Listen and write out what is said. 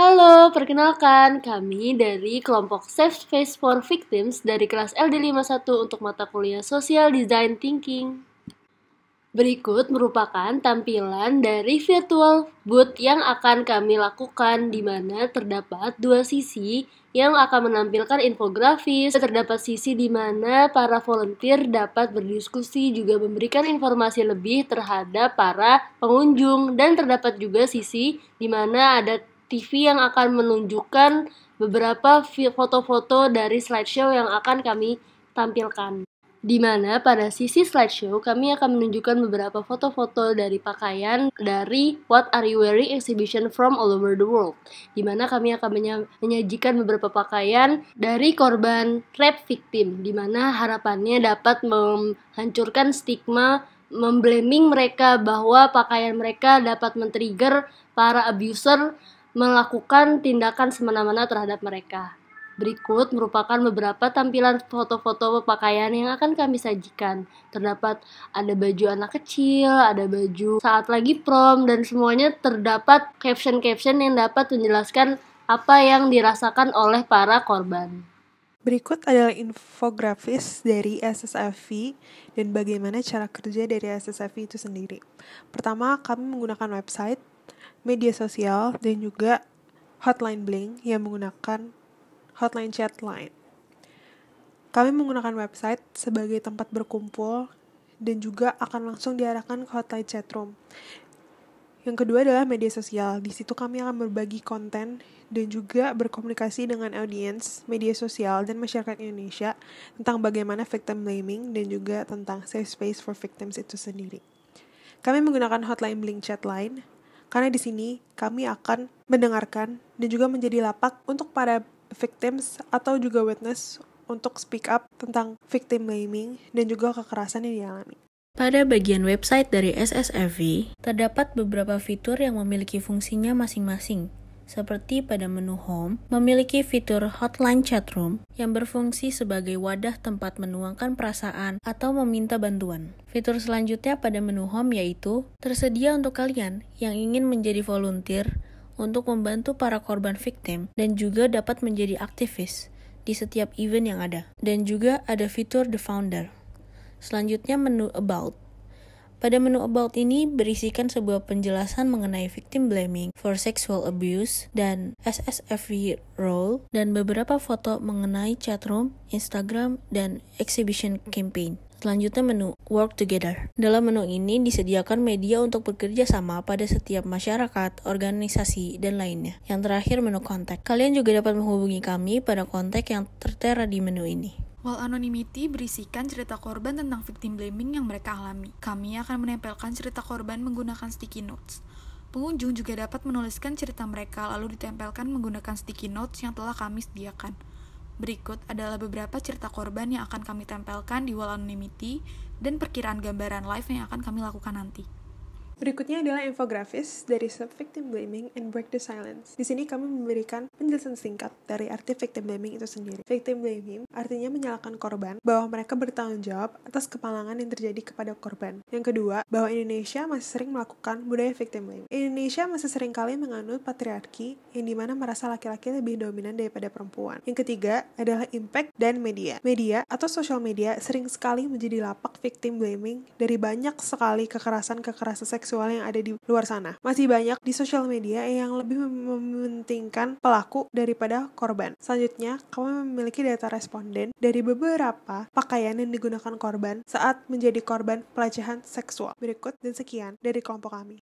Halo, perkenalkan kami dari kelompok Safe Space for Victims dari kelas LD51 untuk mata kuliah Social Design Thinking. Berikut merupakan tampilan dari virtual booth yang akan kami lakukan di mana terdapat dua sisi yang akan menampilkan infografis, terdapat sisi di mana para volunteer dapat berdiskusi juga memberikan informasi lebih terhadap para pengunjung dan terdapat juga sisi di mana ada TV yang akan menunjukkan beberapa foto-foto dari slideshow yang akan kami tampilkan. Di mana pada sisi slideshow kami akan menunjukkan beberapa foto-foto dari pakaian dari What Are You Wearing Exhibition from All Over the World. Di mana kami akan menyajikan beberapa pakaian dari korban rape victim. Di mana harapannya dapat menghancurkan stigma memblaming mereka bahwa pakaian mereka dapat men-trigger para abuser melakukan tindakan semena-mena terhadap mereka. Berikut merupakan beberapa tampilan foto-foto pakaian yang akan kami sajikan. Terdapat ada baju anak kecil, ada baju saat lagi prom, dan semuanya terdapat caption-caption yang dapat menjelaskan apa yang dirasakan oleh para korban. Berikut adalah infografis dari SSFV dan bagaimana cara kerja dari SSFV itu sendiri. Pertama, kami menggunakan website media sosial, dan juga hotline bling yang menggunakan hotline chat line. Kami menggunakan website sebagai tempat berkumpul dan juga akan langsung diarahkan ke hotline chat room. Yang kedua adalah media sosial. Di situ kami akan berbagi konten dan juga berkomunikasi dengan audiens media sosial dan masyarakat Indonesia tentang bagaimana victim blaming dan juga tentang safe space for victims itu sendiri. Kami menggunakan hotline chat Chatline karena di sini kami akan mendengarkan dan juga menjadi lapak untuk para victims atau juga witness untuk speak up tentang victim blaming dan juga kekerasan yang dialami. Pada bagian website dari SSFV, terdapat beberapa fitur yang memiliki fungsinya masing-masing seperti pada menu Home, memiliki fitur hotline chat room yang berfungsi sebagai wadah tempat menuangkan perasaan atau meminta bantuan. Fitur selanjutnya pada menu Home yaitu tersedia untuk kalian yang ingin menjadi volunteer untuk membantu para korban victim dan juga dapat menjadi aktivis di setiap event yang ada. Dan juga ada fitur The Founder. Selanjutnya menu About pada menu About ini berisikan sebuah penjelasan mengenai victim blaming for sexual abuse dan SSFV role dan beberapa foto mengenai chatroom, Instagram, dan exhibition campaign. Selanjutnya menu Work Together. Dalam menu ini disediakan media untuk bekerja sama pada setiap masyarakat, organisasi, dan lainnya. Yang terakhir menu kontak. Kalian juga dapat menghubungi kami pada kontak yang tertera di menu ini. Wall Anonymity berisikan cerita korban tentang victim blaming yang mereka alami. Kami akan menempelkan cerita korban menggunakan sticky notes. Pengunjung juga dapat menuliskan cerita mereka lalu ditempelkan menggunakan sticky notes yang telah kami sediakan. Berikut adalah beberapa cerita korban yang akan kami tempelkan di wall anonymity dan perkiraan gambaran live yang akan kami lakukan nanti. Berikutnya adalah infografis dari Sub-Victim Blaming and Break the Silence. Di sini kami memberikan penjelasan singkat dari arti victim blaming itu sendiri. Victim blaming artinya menyalahkan korban bahwa mereka bertanggung jawab atas kepalangan yang terjadi kepada korban. Yang kedua, bahwa Indonesia masih sering melakukan budaya victim blaming. Indonesia masih sering kali menganut patriarki yang dimana merasa laki-laki lebih dominan daripada perempuan. Yang ketiga adalah impact dan media. Media atau sosial media sering sekali menjadi lapak victim blaming dari banyak sekali kekerasan-kekerasan seksual seksual yang ada di luar sana. Masih banyak di sosial media yang lebih mementingkan pelaku daripada korban. Selanjutnya, kami memiliki data responden dari beberapa pakaian yang digunakan korban saat menjadi korban pelecehan seksual. Berikut dan sekian dari kelompok kami.